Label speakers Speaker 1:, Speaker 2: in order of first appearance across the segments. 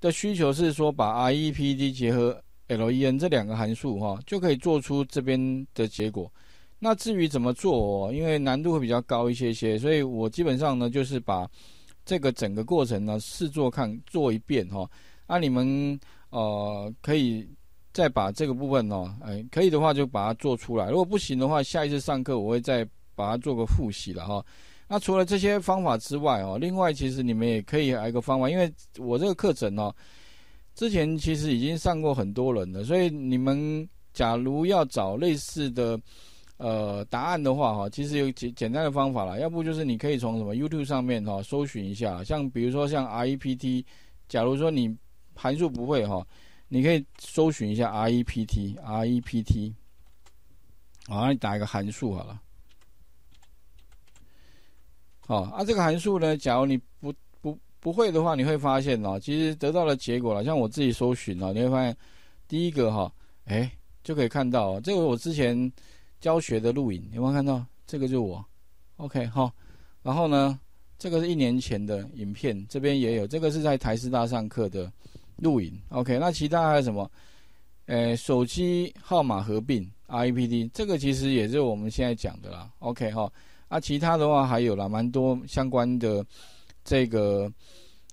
Speaker 1: 的需求是说，把 IEPD 结合 LEN 这两个函数哈，就可以做出这边的结果。那至于怎么做，因为难度会比较高一些些，所以我基本上呢，就是把这个整个过程呢试做看做一遍哈。啊，你们呃可以再把这个部分呢，哎，可以的话就把它做出来。如果不行的话，下一次上课我会再把它做个复习了哈。那除了这些方法之外哦，另外其实你们也可以来一个方法，因为我这个课程呢，之前其实已经上过很多人了，所以你们假如要找类似的呃答案的话哈，其实有简简单的方法啦，要不就是你可以从什么 YouTube 上面哈搜寻一下，像比如说像 R E P T，假如说你函数不会哈，你可以搜寻一下 R E P T R E P T，啊，让你打一个函数好了。好，啊，这个函数呢，假如你不不不会的话，你会发现哦，其实得到的结果了，像我自己搜寻哦，你会发现，第一个哈，哎，就可以看到这个我之前教学的录影，有没有看到？这个就是我，OK 哈。然后呢，这个是一年前的影片，这边也有，这个是在台师大上课的录影，OK。那其他还有什么？呃，手机号码合并，R P D，这个其实也是我们现在讲的啦，OK 哈。啊，其他的话还有啦，蛮多相关的这个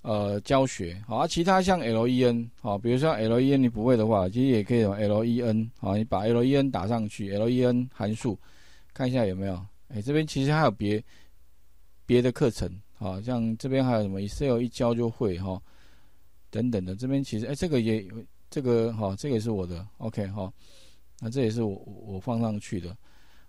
Speaker 1: 呃教学，好啊，其他像 LEN，好，比如说 LEN 你不会的话，其实也可以用 LEN，好，你把 LEN 打上去，LEN 函数看一下有没有，哎，这边其实还有别别的课程，好，像这边还有什么 Excel 一教就会哈等等的，这边其实哎这个也这个好，这个也是我的 OK 哈，那这也是我我放上去的，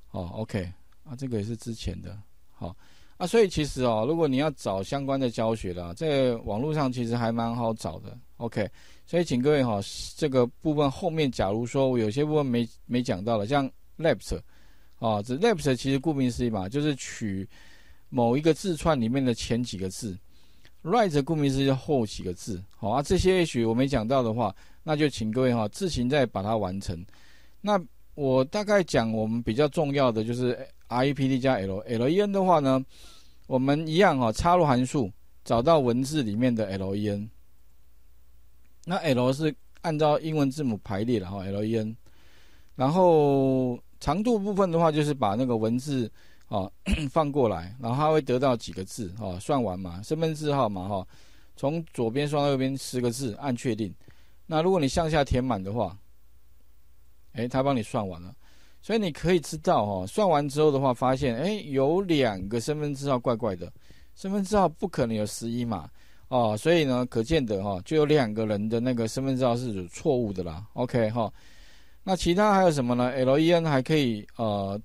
Speaker 1: 好 OK。啊，这个也是之前的，好，啊，所以其实哦，如果你要找相关的教学啦，在网络上其实还蛮好找的，OK，所以请各位哈，这个部分后面假如说有些部分没没讲到了，像 left，啊，这 left 其实顾名思义嘛，就是取某一个字串里面的前几个字，right 顾名思义后几个字，好，啊，这些也许我没讲到的话，那就请各位哈自行再把它完成，那。我大概讲，我们比较重要的就是 R E P D 加 L L E N 的话呢，我们一样哦，插入函数找到文字里面的 L E N，那 L 是按照英文字母排列的哈，L E N，然后长度部分的话就是把那个文字啊 放过来，然后它会得到几个字啊，算完嘛，身份证号码哈，从左边算到右边十个字，按确定。那如果你向下填满的话。哎，他帮你算完了，所以你可以知道哈，算完之后的话，发现哎，有两个身份证号怪怪的，身份证号不可能有十一码哦，所以呢，可见得哈，就有两个人的那个身份证号是有错误的啦。OK 哈，那其他还有什么呢？LEN 还可以呃，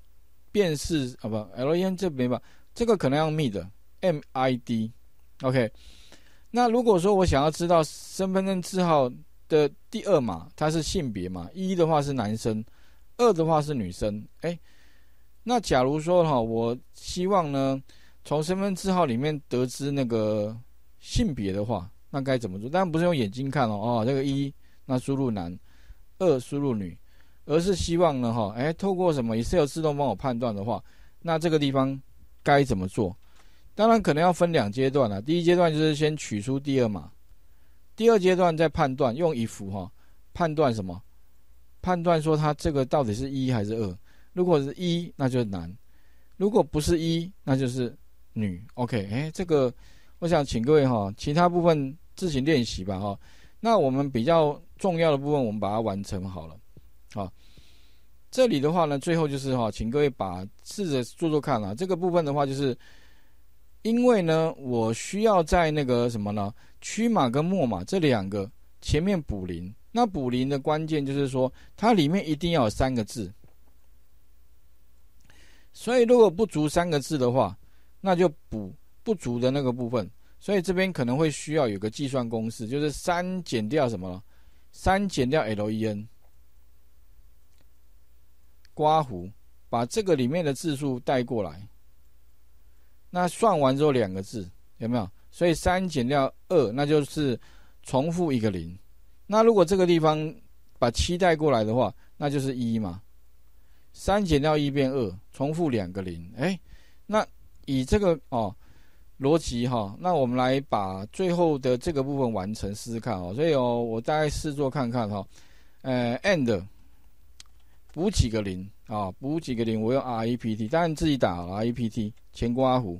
Speaker 1: 辨识啊不，LEN 这没办法，这个可能要密的。MID OK，那如果说我想要知道身份证字号。的第二码，它是性别嘛？一的话是男生，二的话是女生。哎，那假如说哈，我希望呢，从身份证号里面得知那个性别的话，那该怎么做？当然不是用眼睛看哦，哦，这个一那输入男，二输入女，而是希望呢哈，哎，透过什么也是要自动帮我判断的话，那这个地方该怎么做？当然可能要分两阶段了。第一阶段就是先取出第二码。第二阶段再判断，用一幅哈，判断什么？判断说它这个到底是一还是二？如果是一，那就是男；如果不是一，那就是女。OK，哎，这个我想请各位哈，其他部分自行练习吧哈。那我们比较重要的部分，我们把它完成好了。好，这里的话呢，最后就是哈，请各位把试着做做看啊。这个部分的话就是。因为呢，我需要在那个什么呢？区码跟末码这两个前面补零。那补零的关键就是说，它里面一定要有三个字。所以如果不足三个字的话，那就补不足的那个部分。所以这边可能会需要有个计算公式，就是三减掉什么？三减掉 len。刮胡，把这个里面的字数带过来。那算完之后两个字有没有？所以三减掉二，那就是重复一个零。那如果这个地方把七带过来的话，那就是一嘛。三减掉一变二，重复两个零。哎，那以这个哦逻辑哈，那我们来把最后的这个部分完成试试看哦。所以哦，我大概试做看看哈。呃，and 补几个零。啊，补几个零，我用 R E P T，当然自己打 R E P T，前刮胡，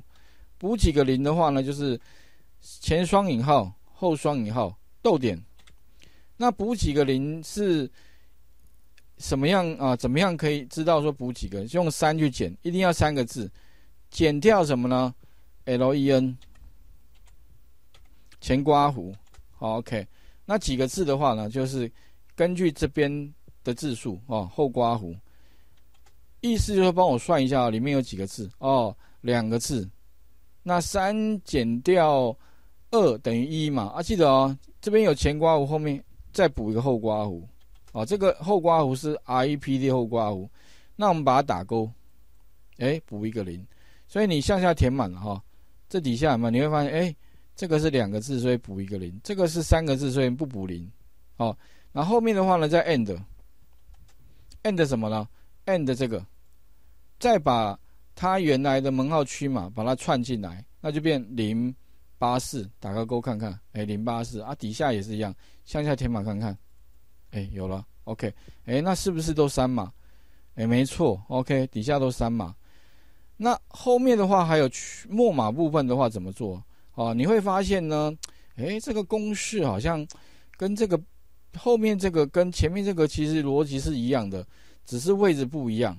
Speaker 1: 补几个零的话呢，就是前双引号后双引号逗点。那补几个零是怎么样啊？怎么样可以知道说补几个？用三去减，一定要三个字，减掉什么呢？L E N，前刮胡。好，OK。那几个字的话呢，就是根据这边的字数啊，后刮胡。意思就是帮我算一下里面有几个字哦，两个字，那三减掉二等于一嘛啊，记得哦，这边有前刮弧，后面再补一个后刮弧，啊，这个后刮弧是 R E P D 后刮弧，那我们把它打勾，哎，补一个零，所以你向下填满了哈，这底下嘛你会发现，哎，这个是两个字，所以补一个零，这个是三个字，所以不补零，哦，然后后面的话呢，在 end，end 什么呢？n d 这个，再把它原来的门号区码把它串进来，那就变零八四，打个勾看看，哎，零八四啊。底下也是一样，向下填码看看，哎，有了，OK，哎，那是不是都三码？哎，没错，OK，底下都三码。那后面的话还有去末码部分的话怎么做啊？你会发现呢，哎，这个公式好像跟这个后面这个跟前面这个其实逻辑是一样的。只是位置不一样，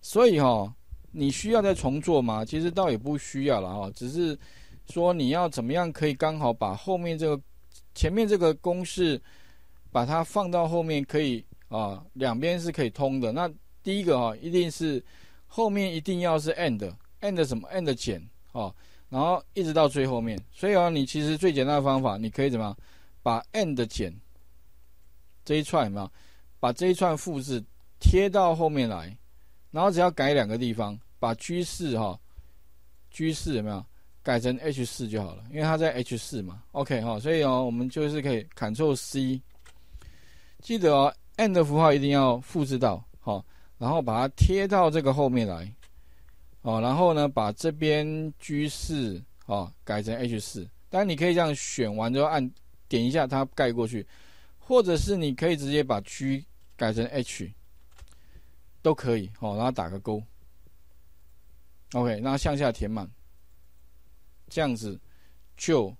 Speaker 1: 所以哈，你需要再重做吗？其实倒也不需要了哈，只是说你要怎么样可以刚好把后面这个前面这个公式把它放到后面可以啊，两边是可以通的。那第一个哈，一定是后面一定要是 end，end 什么 end 减啊，然后一直到最后面。所以啊，你其实最简单的方法，你可以怎么把 end 减这一串有？把这一串复制。贴到后面来，然后只要改两个地方，把 G 4哈 G 4有没有改成 H 四就好了，因为它在 H 四嘛。OK 哈，所以哦，我们就是可以 c t r l C，记得哦，End 符号一定要复制到好，然后把它贴到这个后面来哦，然后呢，把这边 G 4哦改成 H 四。当然你可以这样选完之后按点一下它盖过去，或者是你可以直接把 G 改成 H。都可以，好，然后打个勾。OK，那向下填满，这样子就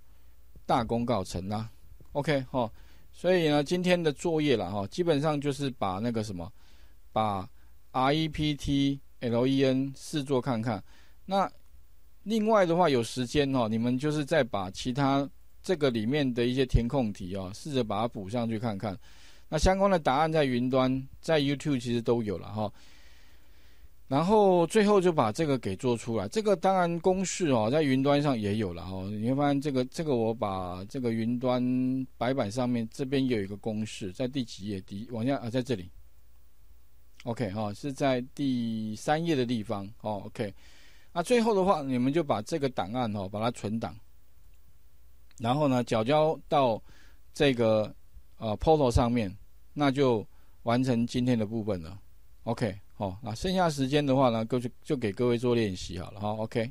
Speaker 1: 大功告成啦。OK，哦，所以呢，今天的作业啦，哈，基本上就是把那个什么，把 R E P T L E N 试做看看。那另外的话，有时间哈，你们就是再把其他这个里面的一些填空题啊，试着把它补上去看看。那相关的答案在云端，在 YouTube 其实都有了哈。然后最后就把这个给做出来，这个当然公式哦，在云端上也有了哈。你会发现这个这个我把这个云端白板上面这边有一个公式，在第几页？第往下啊，在这里。OK 哈，是在第三页的地方哦。OK，那最后的话，你们就把这个档案哈，把它存档，然后呢，角交到这个呃 Portal 上面。那就完成今天的部分了，OK。好，那剩下时间的话呢，就就给各位做练习好了，哈，OK。